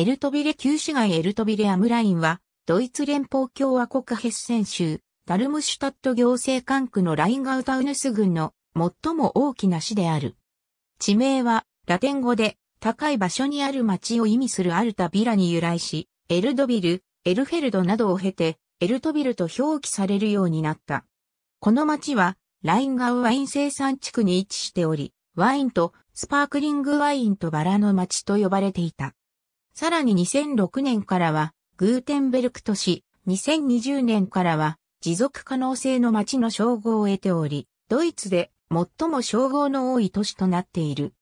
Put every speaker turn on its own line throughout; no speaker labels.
エルトビレ旧市街エルトビレアムラインは、ドイツ連邦共和国ヘッセン州、ダルムシュタット行政管区のラインガウタウヌス郡の最も大きな市である。地名は、ラテン語で、高い場所にある町を意味するアルタビラに由来し、エルドビル、エルフェルドなどを経て、エルトビルと表記されるようになった。この町は、ラインガウワイン生産地区に位置しており、ワインとスパークリングワインとバラの町と呼ばれていた。さらに2006年からは、グーテンベルク都市、2020年からは、持続可能性の街の称号を得ており、ドイツで最も称号の多い都市となっている。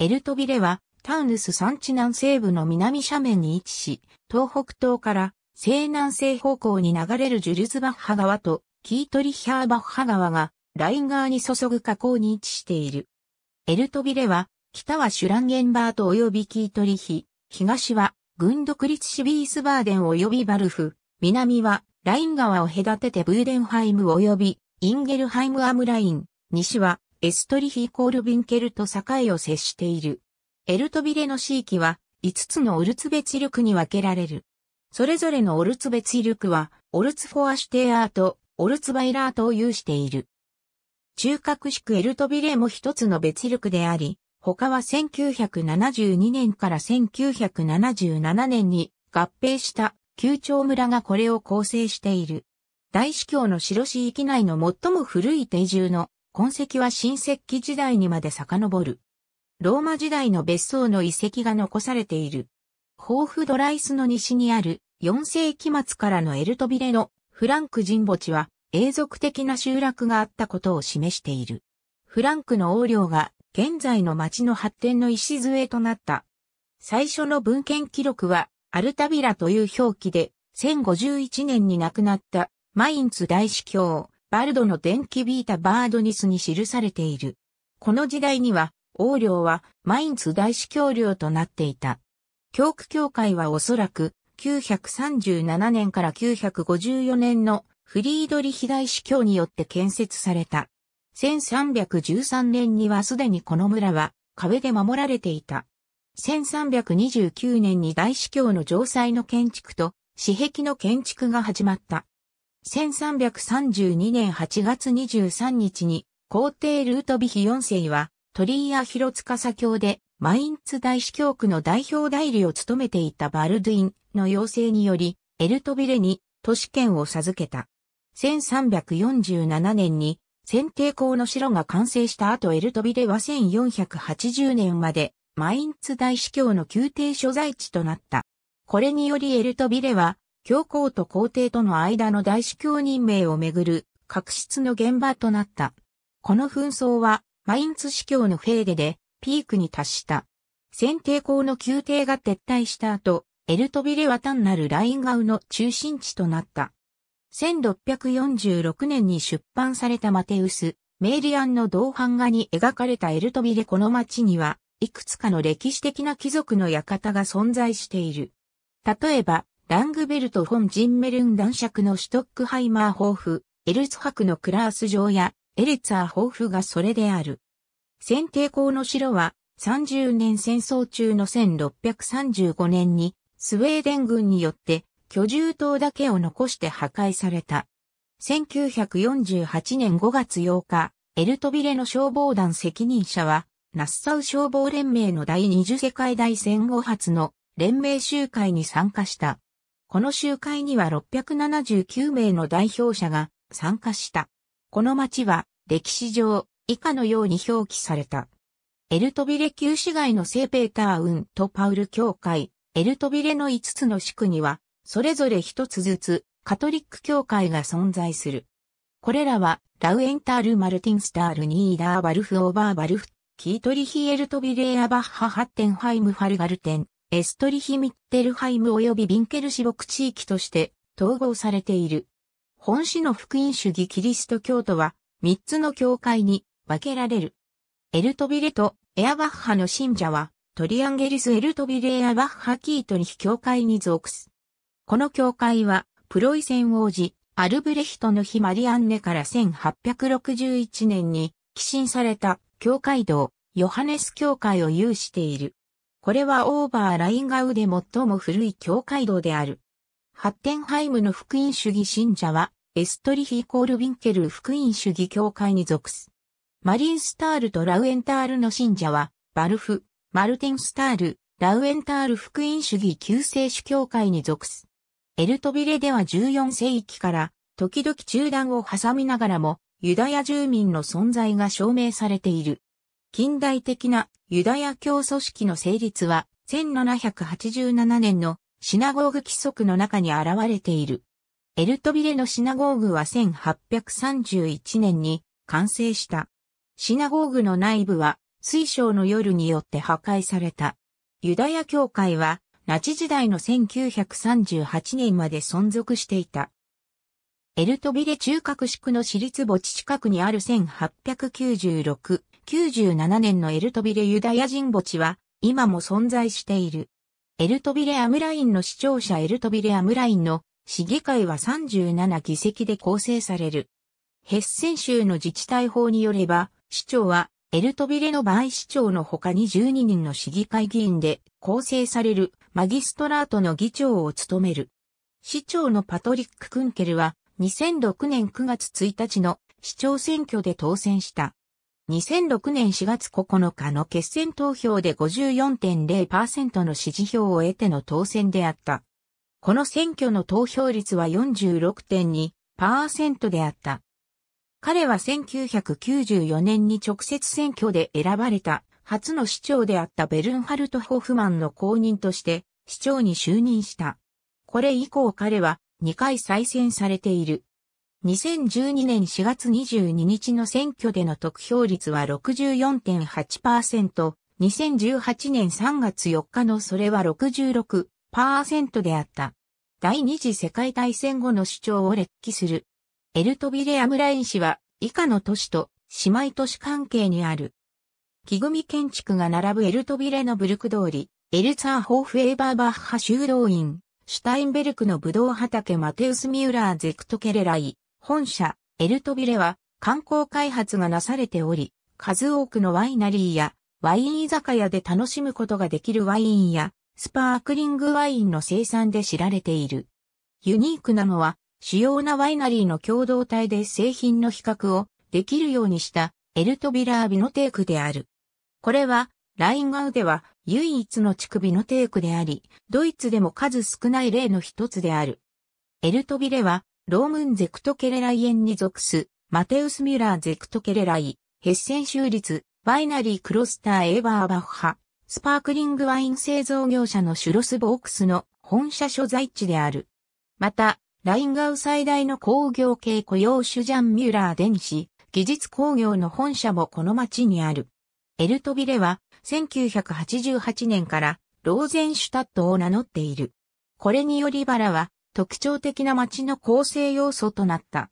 エルトビレは、タウヌス山地南西部の南斜面に位置し、東北東から西南西方向に流れるジュルズバッハ川とキートリヒャーバッハ川がライン川に注ぐ河口に位置している。エルトビレは、北はシュランゲンバート及びキートリヒ、東は、軍独立シビースバーデン及びバルフ、南は、ライン川を隔ててブーデンハイム及び、インゲルハイムアムライン、西は、エストリヒーコールビンケルと境を接している。エルトビレの地域は、5つのオルツベチルクに分けられる。それぞれのオルツベチルクは、オルツフォアシュテアート、オルツバイラートを有している。中核式エルトビレも一つの別力であり、他は1972年から1977年に合併した旧町村がこれを構成している。大司教の白市域内の最も古い定住の痕跡は新石器時代にまで遡る。ローマ時代の別荘の遺跡が残されている。豊富ドライスの西にある4世紀末からのエルトビレのフランク人墓地は永続的な集落があったことを示している。フランクの王領が現在の町の発展の礎となった。最初の文献記録は、アルタビラという表記で、1051年に亡くなったマインツ大司教、バルドの電気ビータ・バードニスに記されている。この時代には、王領はマインツ大司教領となっていた。教区教会はおそらく、937年から954年のフリードリヒ大司教によって建設された。1313年にはすでにこの村は壁で守られていた。1329年に大司教の城塞の建築と私壁の建築が始まった。1332年8月23日に皇帝ルートビヒ4世は鳥居や広司教でマインツ大司教区の代表代理を務めていたバルドゥインの要請によりエルトビレに都市圏を授けた。1347年に選定校の城が完成した後エルトビレは1480年までマインツ大司教の宮廷所在地となった。これによりエルトビレは教皇と皇帝との間の大司教任命をめぐる確執の現場となった。この紛争はマインツ司教のフェーデでピークに達した。選定校の宮廷が撤退した後、エルトビレは単なるラインウの中心地となった。1646年に出版されたマテウス、メイリアンの銅版画に描かれたエルトビレこの町には、いくつかの歴史的な貴族の館が存在している。例えば、ラングベルト・フォン・ジンメルン男爵のシュトックハイマーーフ、エルツ博のクラース城や、エルツァーーフがそれである。先帝校の城は、30年戦争中の1635年に、スウェーデン軍によって居住棟だけを残して破壊された。1948年5月8日、エルトビレの消防団責任者は、ナッサウ消防連盟の第二次世界大戦後発の連盟集会に参加した。この集会には679名の代表者が参加した。この町は歴史上以下のように表記された。エルトビレ旧市街の聖ペーターウンとパウル教会、エルトビレの5つの地区にはそれぞれ一つずつ、カトリック教会が存在する。これらは、ラウエンタール・マルティンスタール・ニーダー・バルフ・オーバー・バルフ、キートリヒエルト・ビレーア・バッハ・ハッテンハイム・ファルガルテン、エストリヒ・ミッテルハイム及びビンケルシボク地域として統合されている。本市の福音主義キリスト教徒は、三つの教会に分けられる。エルトビレとエアバッハの信者は、トリアンゲリス・エルトビレ・エアバッハ・キートリヒ教会に属す。この教会は、プロイセン王子、アルブレヒトの日マリアンネから1861年に、寄進された、教会堂、ヨハネス教会を有している。これはオーバーラインガウで最も古い教会堂である。ハッテンハイムの福音主義信者は、エストリヒコール・ヴィンケル福音主義教会に属す。マリン・スタールとラウエンタールの信者は、バルフ、マルテン・スタール、ラウエンタール福音主義救世主教会に属す。エルトビレでは14世紀から時々中断を挟みながらもユダヤ住民の存在が証明されている。近代的なユダヤ教組織の成立は1787年のシナゴーグ規則の中に現れている。エルトビレのシナゴーグは1831年に完成した。シナゴーグの内部は水晶の夜によって破壊された。ユダヤ教会は拉致時代の1938年まで存続していた。エルトビレ中核宿の私立墓地近くにある1896、97年のエルトビレユダヤ人墓地は今も存在している。エルトビレアムラインの市庁舎エルトビレアムラインの市議会は37議席で構成される。ヘッセン州の自治体法によれば、市長はエルトビレの場合市長の他に12人の市議会議員で構成されるマギストラートの議長を務める。市長のパトリック・クンケルは2006年9月1日の市長選挙で当選した。2006年4月9日の決選投票で54.0%の支持票を得ての当選であった。この選挙の投票率は46.2%であった。彼は1994年に直接選挙で選ばれた初の市長であったベルンハルト・ホフマンの後任として市長に就任した。これ以降彼は2回再選されている。2012年4月22日の選挙での得票率は64.8%、2018年3月4日のそれは66%であった。第二次世界大戦後の主張を列記する。エルトビレ・アムライン氏は以下の都市と姉妹都市関係にある。木組建築が並ぶエルトビレのブルク通り、エルツァーホーフエーバーバッハ修道院、シュタインベルクのブドウ畑マテウス・ミューラー・ゼクトケレライ、本社、エルトビレは観光開発がなされており、数多くのワイナリーやワイン居酒屋で楽しむことができるワインやスパークリングワインの生産で知られている。ユニークなのは主要なワイナリーの共同体で製品の比較をできるようにしたエルトビラービノテークである。これは、ラインガウでは唯一の乳首のテークであり、ドイツでも数少ない例の一つである。エルトビレは、ロームンゼクトケレライエンに属す、マテウス・ミュラーゼクトケレライ、ヘッセン州立、バイナリー・クロスター・エバーバッハ、スパークリングワイン製造業者のシュロス・ボークスの本社所在地である。また、ラインガウ最大の工業系雇用主ジャン・ミュラー電子、技術工業の本社もこの町にある。エルトビレは1988年からローゼンシュタットを名乗っている。これによりバラは特徴的な街の構成要素となった。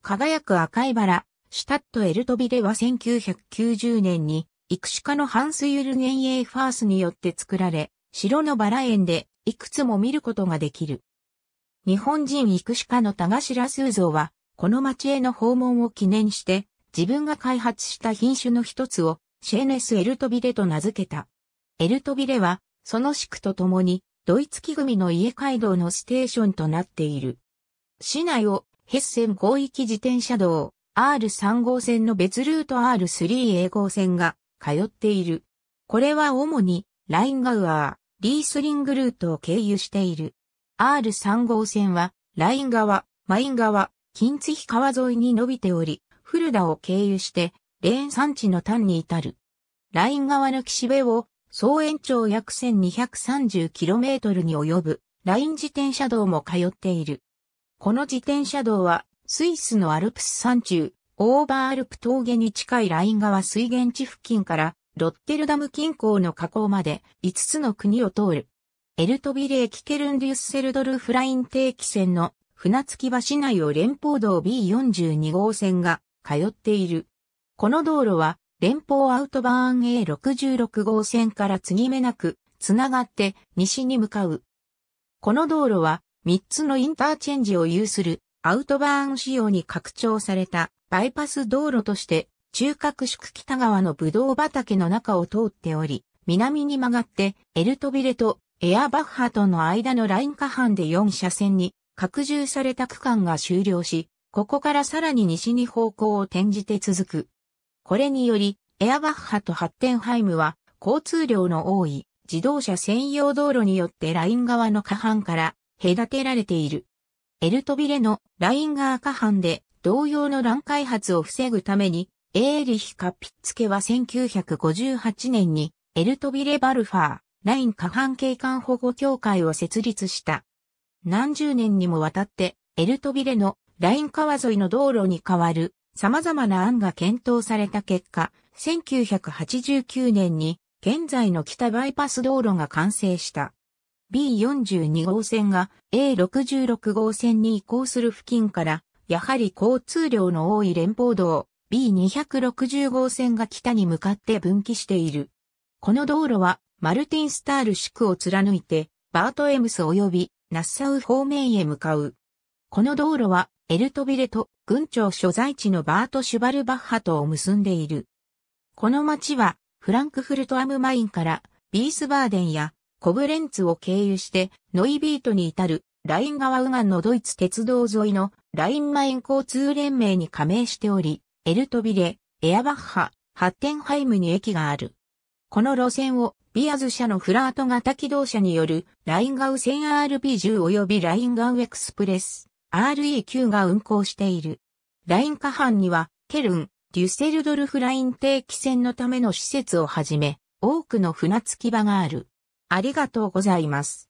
輝く赤いバラ、シュタットエルトビレは1990年に育種家のハンスユルゲンエイファースによって作られ、城のバラ園でいくつも見ることができる。日本人育種家の田頭数造は、この町への訪問を記念して、自分が開発した品種の一つをシェーネス・エルトビレと名付けた。エルトビレは、その宿区とともに、ドイツ木組の家街道のステーションとなっている。市内を、ヘッセン広域自転車道、R3 号線の別ルート R3A 号線が、通っている。これは主に、ラインガウアー、リースリングルートを経由している。R3 号線は、ライン川、マイン川、金津比川沿いに伸びており、フルダを経由して、レーン産地の端に至る。ライン側の岸辺を総延長約 1230km に及ぶライン自転車道も通っている。この自転車道はスイスのアルプス山中、オーバーアルプ峠に近いライン川水源地付近からロッテルダム近郊の河口まで5つの国を通る。エルトビレーキケルンデュッセルドルフライン定期線の船着き橋内を連邦道 B42 号線が通っている。この道路は連邦アウトバーン A66 号線から継ぎ目なくつながって西に向かう。この道路は3つのインターチェンジを有するアウトバーン仕様に拡張されたバイパス道路として中核宿北側のブドウ畑の中を通っており、南に曲がってエルトビレとエアバッハとの間のライン下半で4車線に拡充された区間が終了し、ここからさらに西に方向を転じて続くこれにより、エアバッハとハッテンハイムは、交通量の多い自動車専用道路によってライン側の下半から隔てられている。エルトビレのライン側下半で同様の乱開発を防ぐために、エーリヒカ・ピッツケは1958年にエルトビレ・バルファー、ライン下半景観保護協会を設立した。何十年にもわたってエルトビレのライン川沿いの道路に変わる様々な案が検討された結果、1989年に現在の北バイパス道路が完成した。B42 号線が A66 号線に移行する付近から、やはり交通量の多い連邦道 B260 号線が北に向かって分岐している。この道路はマルティンスタール市区を貫いて、バートエムス及びナッサウ方面へ向かう。この道路はエルトビレと軍庁所在地のバート・シュバルバッハとを結んでいる。この町はフランクフルト・アム・マインからビースバーデンやコブレンツを経由してノイビートに至るライン川右岸のドイツ鉄道沿いのラインマイン交通連盟に加盟しており、エルトビレ、エアバッハ、ハッテンハイムに駅がある。この路線をビアズ社のフラート型機動車によるラインガウ 1000RB10 及びラインガウエクスプレス RE9 が運行している。ライン下半には、ケルン、デュセルドルフライン定期船のための施設をはじめ、多くの船着き場がある。ありがとうございます。